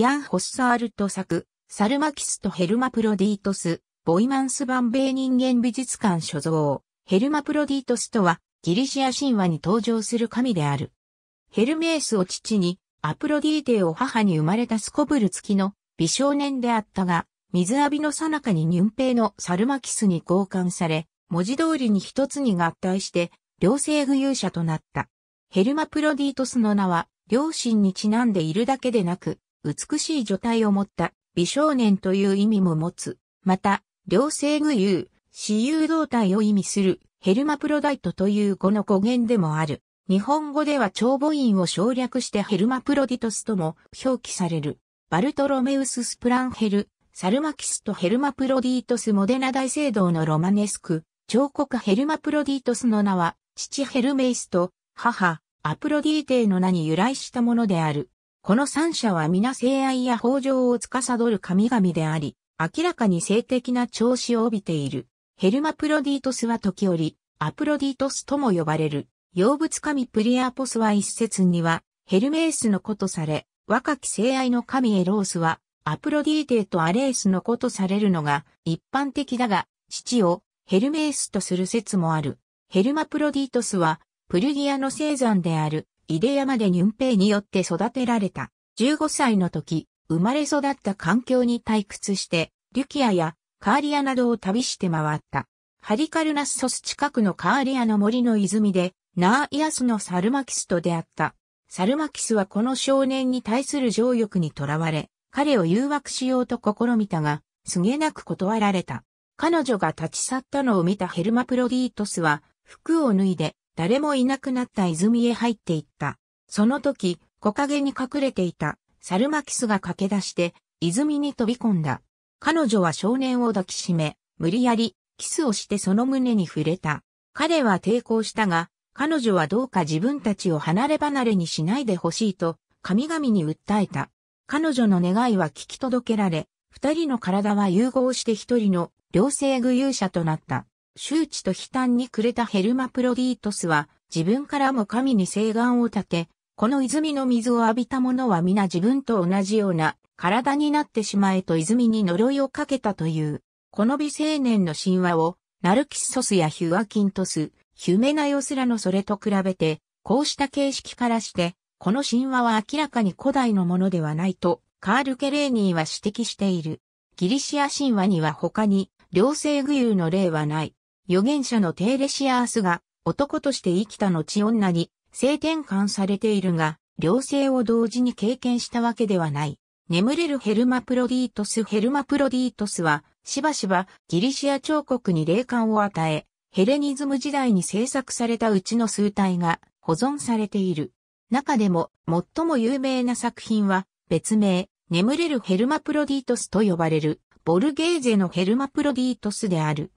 ヤン・ホッサールト作、サルマキスとヘルマプロディートス、ボイマンス版米人間美術館所蔵。ヘルマプロディートスとは、ギリシア神話に登場する神である。ヘルメースを父に、アプロディーテを母に生まれたスコブル付きの美少年であったが、水浴びの最中にニュンペイのサルマキスに交換され、文字通りに一つに合体して、両性具有者となった。ヘルマプロディートスの名は、両親にちなんでいるだけでなく、美しい女体を持った美少年という意味も持つ。また、両性具有、私有動体を意味するヘルマプロダイトという語の語源でもある。日本語では長母音を省略してヘルマプロディトスとも表記される。バルトロメウス・スプランヘル、サルマキスとヘルマプロディトスモデナ大聖堂のロマネスク、彫刻ヘルマプロディトスの名は、父ヘルメイスと母、アプロディーテの名に由来したものである。この三者は皆性愛や法上を司る神々であり、明らかに性的な調子を帯びている。ヘルマプロディートスは時折、アプロディートスとも呼ばれる。妖物神プリアポスは一説には、ヘルメースの子とされ、若き性愛の神エロースは、アプロディーテとアレースの子とされるのが一般的だが、父をヘルメースとする説もある。ヘルマプロディートスは、プルギアの生産である出山でニュンペイによって育てられた。15歳の時、生まれ育った環境に退屈して、リュキアやカーリアなどを旅して回った。ハリカルナッソス近くのカーリアの森の泉で、ナーイアスのサルマキスと出会った。サルマキスはこの少年に対する情欲にとらわれ、彼を誘惑しようと試みたが、すげなく断られた。彼女が立ち去ったのを見たヘルマプロディートスは、服を脱いで、誰もいなくなった泉へ入っていった。その時、木陰に隠れていた、サルマキスが駆け出して、泉に飛び込んだ。彼女は少年を抱きしめ、無理やり、キスをしてその胸に触れた。彼は抵抗したが、彼女はどうか自分たちを離れ離れにしないでほしいと、神々に訴えた。彼女の願いは聞き届けられ、二人の体は融合して一人の両性具有者となった。周知と悲嘆に暮れたヘルマプロディートスは、自分からも神に誓願を立て、この泉の水を浴びた者は皆自分と同じような体になってしまえと泉に呪いをかけたという、この美青年の神話を、ナルキッソスやヒュアキントス、ヒュメナヨスらのそれと比べて、こうした形式からして、この神話は明らかに古代のものではないと、カール・ケレーニーは指摘している。ギリシア神話には他に、両性具有の例はない。預言者のテーレシアースが男として生きた後女に性転換されているが、両性を同時に経験したわけではない。眠れるヘルマプロディートスヘルマプロディートスは、しばしばギリシア彫刻に霊感を与え、ヘレニズム時代に制作されたうちの数体が保存されている。中でも最も有名な作品は別名、眠れるヘルマプロディートスと呼ばれるボルゲーゼのヘルマプロディートスである。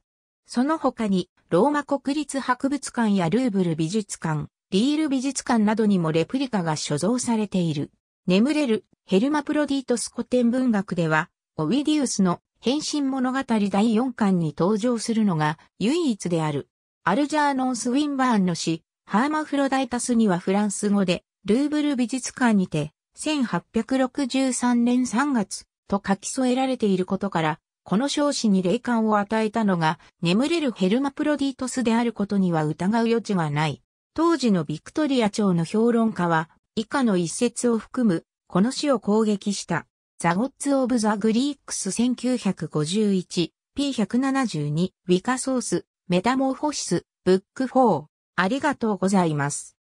その他に、ローマ国立博物館やルーブル美術館、リール美術館などにもレプリカが所蔵されている。眠れる、ヘルマプロディートス古典文学では、オビディウスの変身物語第4巻に登場するのが唯一である。アルジャーノン・スウィンバーンの詩、ハーマフロダイタスにはフランス語で、ルーブル美術館にて、1863年3月と書き添えられていることから、この少子に霊感を与えたのが、眠れるヘルマプロディートスであることには疑う余地がない。当時のビクトリア朝の評論家は、以下の一節を含む、この詩を攻撃した。ザ・ゴッツ・オブ・ザ・グリークス 1951P172 ウィカソースメタモーフォシスブック4ありがとうございます。